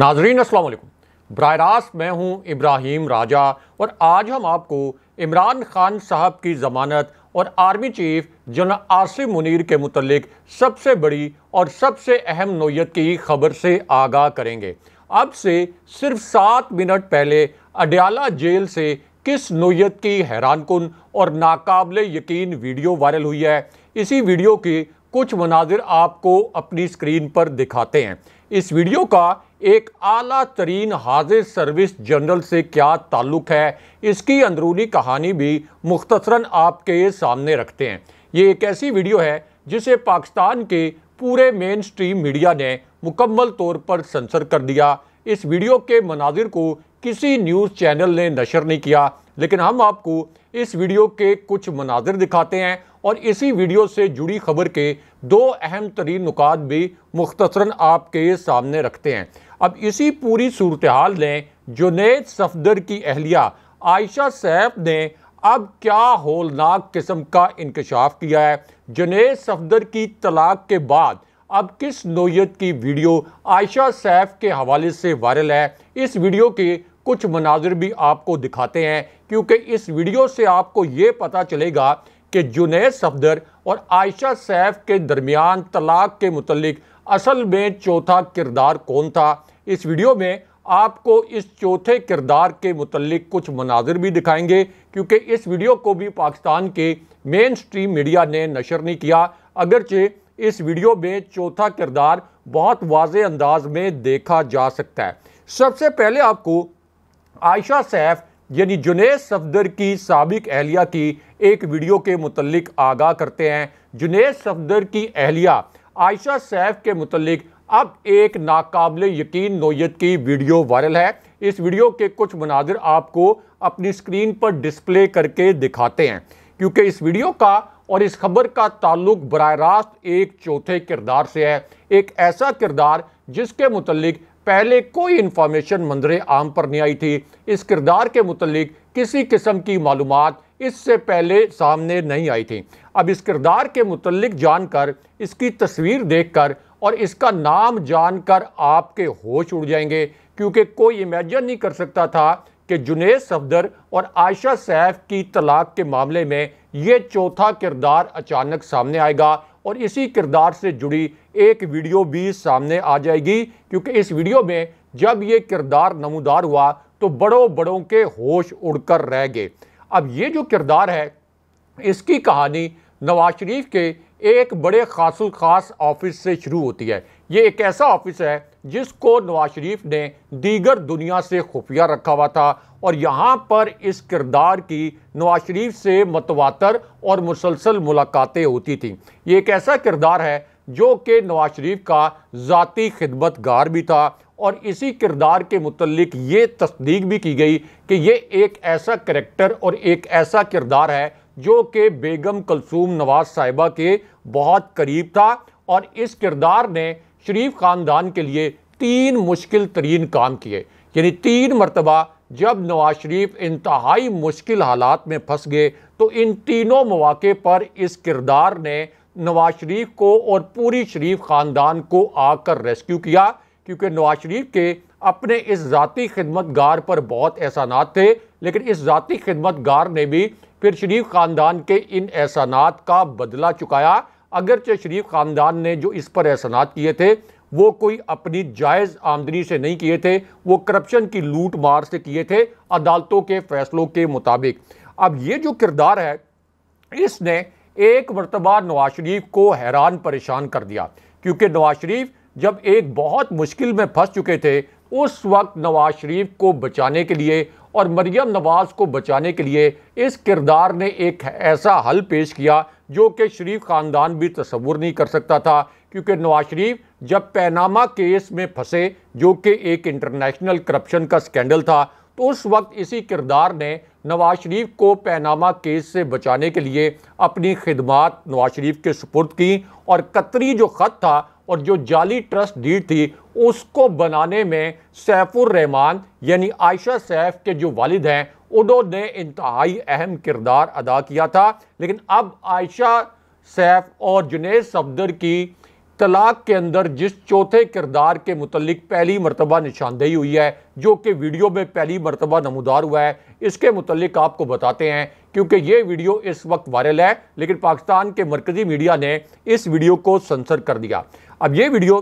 नाजरीन असल बर रास्त मैं हूँ इब्राहिम राजा और आज हम आपको इमरान खान साहब की ज़मानत और army chief general Asif Munir के मतलब सबसे बड़ी और सबसे अहम नोयत की खबर से आगाह करेंगे अब से सिर्फ सात मिनट पहले अडयाला जेल से किस नोयत की हैरान कन और नाकबले यकीन वीडियो वायरल हुई है इसी वीडियो के कुछ मनाजिर आपको अपनी स्क्रीन पर दिखाते हैं इस वीडियो का एक आला तरीन हाजिर सर्विस जनरल से क्या ताल्लुक़ है इसकी अंदरूनी कहानी भी मुख्तसरा आपके सामने रखते हैं ये एक ऐसी वीडियो है जिसे पाकिस्तान के पूरे मेन स्ट्रीम मीडिया ने मुकम्मल तौर पर सेंसर कर दिया इस वीडियो के मनाजिर को किसी न्यूज़ चैनल ने नशर नहीं किया लेकिन हम आपको इस वीडियो के कुछ मनाजिर दिखाते हैं और इसी वीडियो से जुड़ी खबर के दो अहम तरीन नुकात भी मुख्तरा आपके सामने रखते हैं अब इसी पूरी सूरत हाल ने जुनेद सफदर की अहलिया आयशा सैफ ने अब क्या होलनाक किस्म का इंकशाफ किया है जुनेद सफदर की तलाक के बाद अब किस नोयत की वीडियो आयशा सैफ के हवाले से वायरल है इस वीडियो के कुछ मनाजिर भी आपको दिखाते हैं क्योंकि इस वीडियो से आपको ये पता चलेगा कि जुनेद सफदर और आयशा सैफ के दरमियान तलाक के मतलब असल में चौथा किरदार कौन था इस वीडियो में आपको इस चौथे किरदार के मतलब कुछ मनाजिर भी दिखाएंगे क्योंकि इस वीडियो को भी पाकिस्तान के मेन स्ट्रीम मीडिया ने नशर नहीं किया अगरचे इस वीडियो में चौथा किरदार बहुत वाज अंदाज में देखा जा सकता है सबसे पहले आपको आयशा सैफ यानी जुनेद सफदर की सबक अहलिया की एक वीडियो के मतलब आगाह करते हैं जुनेद सफदर की अहलिया आयशा सैफ के मतलब अब एक नाकबिल यकीन नोयत की वीडियो वायरल है इस वीडियो के कुछ मनाजिर आपको अपनी स्क्रीन पर डिस्प्ले करके दिखाते हैं क्योंकि इस वीडियो का और इस खबर का ताल्लुक बर रास्त एक चौथे किरदार से है एक ऐसा किरदार जिसके मतलब पहले कोई इन्फॉर्मेशन मंजर आम पर नहीं आई थी इस किरदार के मतलब किसी किस्म की मालूम इससे पहले सामने नहीं आई थी अब इस किरदार के मतलब जानकर इसकी तस्वीर देखकर और इसका नाम जानकर आपके होश उड़ जाएंगे क्योंकि कोई इमेजन नहीं कर सकता था कि जुनेद सफदर और आयशा सैफ की तलाक के मामले में ये चौथा किरदार अचानक सामने आएगा और इसी किरदार से जुड़ी एक वीडियो भी सामने आ जाएगी क्योंकि इस वीडियो में जब ये किरदार नमूदार हुआ तो बड़ों बड़ों के होश उड़कर रह गए अब ये जो किरदार है इसकी कहानी नवाज शरीफ के एक बड़े खास खास ऑफिस से शुरू होती है ये एक ऐसा ऑफिस है जिसको नवाज शरीफ ने दीगर दुनिया से खुफिया रखा हुआ था और यहाँ पर इस किरदार की नवाज शरीफ से मतवातर और मुसलसल मुलाकातें होती थीं ये एक ऐसा किरदार है जो कि नवाज शरीफ का ज़ाती खिदमतगार भी था और इसी किरदार के मतलब ये तस्दीक भी की गई कि ये एक ऐसा करेक्टर और एक ऐसा किरदार है जो कि बेगम कलसूम नवाज साहिबा के बहुत करीब था और इस किरदार ने शरीफ ख़ानदान के लिए तीन मुश्किल तरीन काम किए यानी तीन मरतबा जब नवाज शरीफ इंतहाई मुश्किल हालात में फंस गए तो इन तीनों मौाक़े पर इस किरदार ने नवाज शरीफ को और पूरी शरीफ ख़ानदान को आकर रेस्क्यू किया क्योंकि नवाज शरीफ के अपने इस ज़ाती गार पर बहुत एहसानात थे लेकिन इस ज़ाती गार ने भी फिर शरीफ ख़ानदान के इन एहसानात का बदला चुकाया अगरचे शरीफ ख़ानदान ने जो इस पर एहसनात किए थे वो कोई अपनी जायज़ आमदनी से नहीं किए थे वो करप्शन की लूट मार से किए थे अदालतों के फैसलों के मुताबिक अब ये जो किरदार है इसने एक मरतबा नवाज शरीफ को हैरान परेशान कर दिया क्योंकि नवाज शरीफ जब एक बहुत मुश्किल में फंस चुके थे उस वक्त नवाज शरीफ को बचाने के लिए और मरियम नवाज को बचाने के लिए इस किरदार ने एक ऐसा हल पेश किया जो कि शरीफ ख़ानदान भी तस्वुर नहीं कर सकता था क्योंकि नवाज शरीफ जब पैनामा केस में फंसे जो कि एक इंटरनेशनल करप्शन का स्कैंडल था तो उस वक्त इसी किरदार ने नवाज शरीफ को पैनामा केस से बचाने के लिए अपनी खिदमात नवाज शरीफ के सुपुर्द की और कतरी जो ख़त था और जो जाली ट्रस्ट डीड थी उसको बनाने में सैफुर रहमान यानी आयशा सैफ के जो वालिद हैं उन्होंने इंतहाई अहम किरदार अदा किया था लेकिन अब आयशा सैफ और जुनेद सफदर की तलाक के अंदर जिस चौथे किरदार के मुतलिक पहली मरतबा निशानदेही हुई है जो कि वीडियो में पहली मरतबा नमदार हुआ है इसके मुतलिक आपको बताते हैं क्योंकि ये वीडियो इस वक्त वायरल है लेकिन पाकिस्तान के मरकज़ी मीडिया ने इस वीडियो को सेंसर कर दिया अब ये वीडियो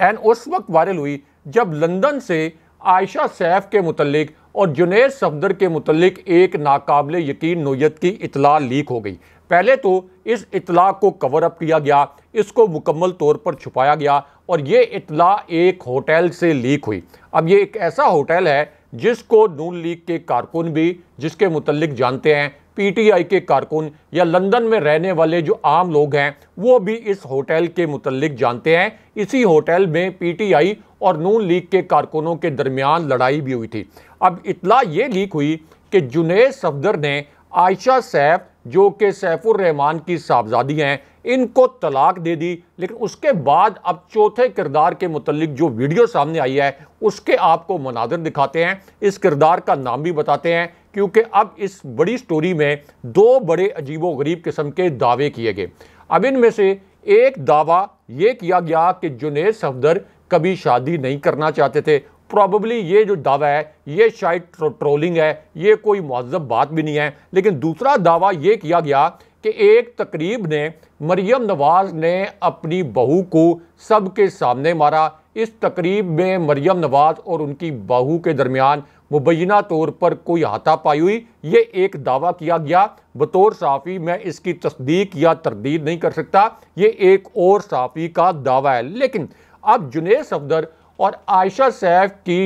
एंड उस वक्त वायरल हुई जब लंदन से आयशा सैफ के मुतलिक और जुनेद सफदर के मुतलिक एक नाकबले यकीन नोयत की इतला लीक हो गई पहले तो इस इतला को कवर अप किया गया इसको मुकम्मल तौर पर छुपाया गया और ये इतला एक होटल से लीक हुई अब ये एक ऐसा होटल है जिसको नून लीग के कारकुन भी जिसके मुतलिक जानते हैं पीटीआई के कारकुन या लंदन में रहने वाले जो आम लोग हैं वो भी इस होटल के मुतलक जानते हैं इसी होटल में पीटीआई और नून लीग के कारकुनों के दरमियान लड़ाई भी हुई थी अब इतला ये लीक हुई कि जुनेद सफदर ने आयशा सैफ जो कि सैफुररहमान की साहबजादी हैं इनको तलाक दे दी लेकिन उसके बाद अब चौथे किरदार के मुतलक जो वीडियो सामने आई है उसके आपको मनादर दिखाते हैं इस किरदार का नाम भी बताते हैं क्योंकि अब इस बड़ी स्टोरी में दो बड़े अजीबो गरीब किस्म के दावे किए गए अब इनमें से एक दावा ये किया गया कि जुनेद सफदर कभी शादी नहीं करना चाहते थे प्रॉबली ये जो दावा है ये शायद ट्रो, ट्रोलिंग है ये कोई महजब बात भी नहीं है लेकिन दूसरा दावा ये किया गया कि एक तकरीब ने मरियम नवाज ने अपनी बहू को सबके सामने मारा इस तकरीब में मरियम नवाज और उनकी बहू के दरमियान मुबैना तौर पर कोई हाथापाई हुई ये एक दावा किया गया बतौर साफ़ी मैं इसकी तस्दीक या तरदीद नहीं कर सकता ये एक और साफ़ी का दावा है लेकिन अब जुनेद सफदर और आयशा सैफ की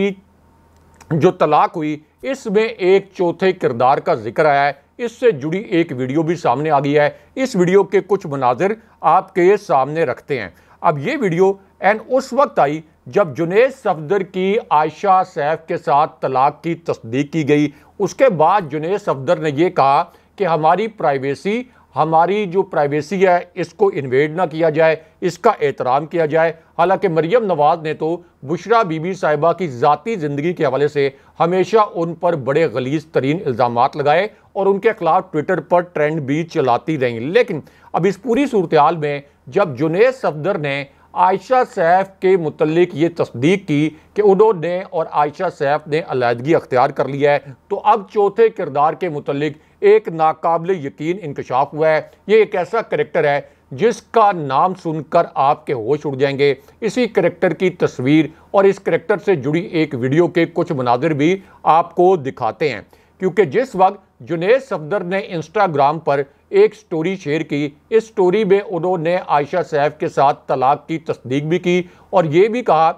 जो तलाक हुई इसमें एक चौथे किरदार का जिक्र आया है इससे जुड़ी एक वीडियो भी सामने आ गई है इस वीडियो के कुछ मनाजिर आपके सामने रखते हैं अब ये वीडियो एंड उस वक्त आई जब जुनेद सफदर की आयशा सैफ के साथ तलाक की तस्दीक की गई उसके बाद जुनेद सफदर ने यह कहा कि हमारी प्राइवेसी हमारी जो प्राइवेसी है इसको इन्वेड ना किया जाए इसका एहतराम किया जाए हालांकि मरियम नवाज ने तो बुशरा बीबी साहिबा की ज़ाती ज़िंदगी के हवाले से हमेशा उन पर बड़े गलीज तरीन इल्ज़ाम लगाए और उनके खिलाफ ट्विटर पर ट्रेंड भी चलाती रहीं लेकिन अब इस पूरी सूरत हाल में जब जुनेद सफदर ने आयशा सैफ के मतलब ये तस्दीक की कि उन्होंने और आयशा सैफ ने अलीहदगी अख्तियार कर लिया है तो अब चौथे किरदार के मतलब एक नाकबिल यकीन इंकशाफ हुआ है ये एक ऐसा करेक्टर है जिसका नाम सुनकर आपके होश उड़ जाएंगे इसी करेक्टर की तस्वीर और इस करेक्टर से जुड़ी एक वीडियो के कुछ मनाजिर भी आपको दिखाते हैं क्योंकि जिस वक्त जुनेद सफदर ने इंस्टाग्राम पर एक स्टोरी शेयर की इस स्टोरी में उन्होंने आयशा सैफ के साथ तलाक की तस्दीक भी की और ये भी कहा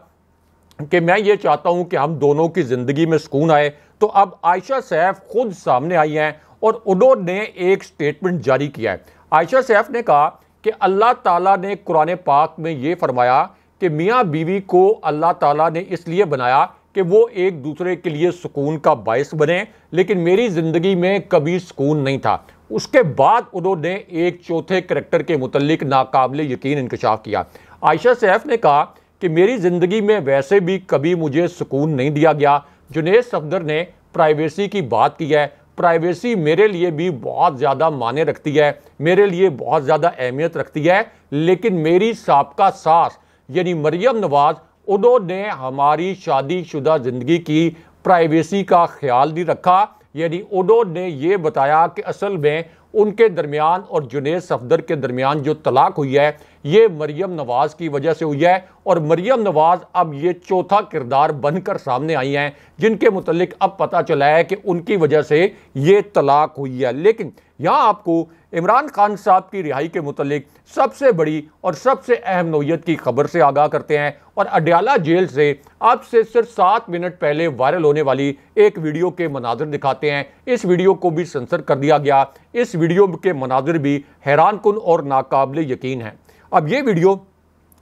कि मैं ये चाहता हूँ कि हम दोनों की ज़िंदगी में सुकून आए तो अब आयशा सैफ खुद सामने आई हैं और उन्होंने एक स्टेटमेंट जारी किया है आयशा सैफ ने कहा कि अल्लाह ताला ने कुरान पाक में ये फरमाया कि मियाँ बीवी को अल्लाह ताला ने इसलिए बनाया कि वो एक दूसरे के लिए सुकून का बायस बने लेकिन मेरी ज़िंदगी में कभी सुकून नहीं था उसके बाद उन्होंने एक चौथे करेक्टर के मतलब नाकबले यकीन इंकशाफ किया आयशा सैफ ने कहा कि मेरी ज़िंदगी में वैसे भी कभी मुझे सुकून नहीं दिया गया जुनेद सफदर ने प्राइवेसी की बात की है प्राइवेसी मेरे लिए भी बहुत ज़्यादा माने रखती है मेरे लिए बहुत ज़्यादा अहमियत रखती है लेकिन मेरी सबका सास यानी मरियम नवाज़ उन्होंने हमारी शादीशुदा ज़िंदगी की प्राइवेसी का ख्याल नहीं रखा यानी उन्होंने ये बताया कि असल में उनके दरमियान और जुनेद सफदर के दरमियान जो तलाक हुई है ये मरियम नवाज़ की वजह से हुई है और मरियम नवाज़ अब ये चौथा किरदार बनकर सामने आई हैं जिनके मतलब अब पता चला है कि उनकी वजह से ये तलाक हुई है लेकिन यहाँ आपको इमरान खान साहब की रिहाई के मुतलिक सबसे बड़ी और सबसे अहम नोयत की खबर से आगाह करते हैं और अडयाला जेल से अब से सिर्फ सात मिनट पहले वायरल होने वाली एक वीडियो के मनाजर दिखाते हैं इस वीडियो को भी सेंसर कर दिया गया इस वीडियो के मनाजिर भी हैरान कन और नाकबले यकीन हैं अब ये वीडियो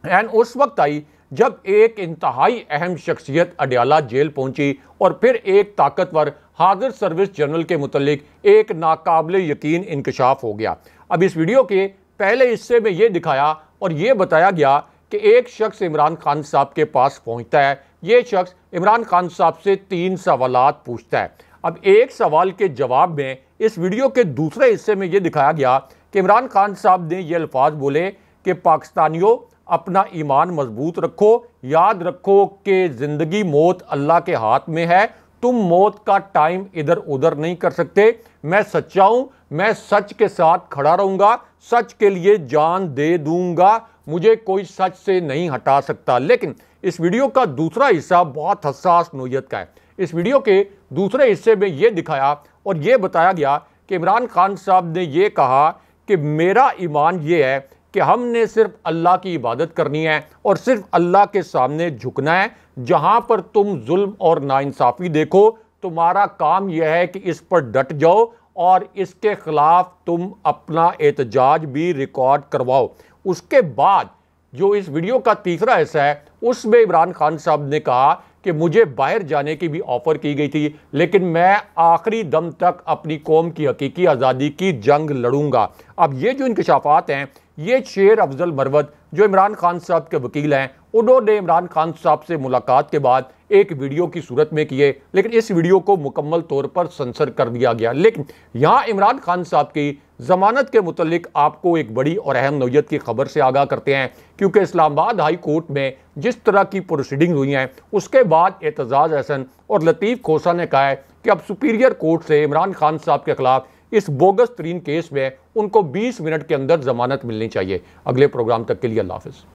एन उस वक्त आई जब एक इंतहाई अहम शख्सियत अडयाला जेल पहुंची और फिर एक ताकतवर हाजिर सर्विस जनरल के मुतलिक एक नाकबले यकीन इंकशाफ हो गया अब इस वीडियो के पहले हिस्से में ये दिखाया और ये बताया गया कि एक शख्स इमरान खान साहब के पास पहुंचता है ये शख्स इमरान खान साहब से तीन सवाल पूछता है अब एक सवाल के जवाब में इस वीडियो के दूसरे हिस्से में ये दिखाया गया कि इमरान खान साहब ने ये अल्फाज बोले कि पाकिस्तानियों अपना ईमान मजबूत रखो याद रखो कि ज़िंदगी मौत अल्लाह के हाथ में है तुम मौत का टाइम इधर उधर नहीं कर सकते मैं सच्चा हूं मैं सच के साथ खड़ा रहूँगा सच के लिए जान दे दूँगा मुझे कोई सच से नहीं हटा सकता लेकिन इस वीडियो का दूसरा हिस्सा बहुत हसास नोयत का है इस वीडियो के दूसरे हिस्से में ये दिखाया और ये बताया गया कि इमरान खान साहब ने ये कहा कि मेरा ईमान ये है कि हमने सिर्फ अल्लाह की इबादत करनी है और सिर्फ अल्लाह के सामने झुकना है जहाँ पर तुम जुल्म और नाइंसाफ़ी देखो तुम्हारा काम यह है कि इस पर डट जाओ और इसके ख़िलाफ़ तुम अपना एहतजाज भी रिकॉर्ड करवाओ उसके बाद जो इस वीडियो का तीसरा हिस्सा है उसमें इमरान खान साहब ने कहा कि मुझे बाहर जाने की भी ऑफ़र की गई थी लेकिन मैं आखिरी दम तक अपनी कौम की हकीकी आज़ादी की जंग लड़ूंगा अब ये जो इंकशाफात हैं ये शेर अफजल मरवत जो इमरान खान साहब के वकील हैं उन्होंने इमरान खान साहब से मुलाकात के बाद एक वीडियो की सूरत में किए लेकिन इस वीडियो को मुकम्मल तौर पर सेंसर कर दिया गया लेकिन यहाँ इमरान खान साहब की जमानत के मुतलिक आपको एक बड़ी और अहम नोयत की खबर से आगाह करते हैं क्योंकि इस्लामाबाद हाई कोर्ट में जिस तरह की प्रोसीडिंग हुई हैं उसके बाद एतजाज़ हसन और लतीफ़ खोसा ने कहा है कि अब सुपीरियर कोर्ट से इमरान खान साहब के खिलाफ इस बोगस तरीन केस में उनको 20 मिनट के अंदर जमानत मिलनी चाहिए अगले प्रोग्राम तक के लिए अल्लाह हाफ़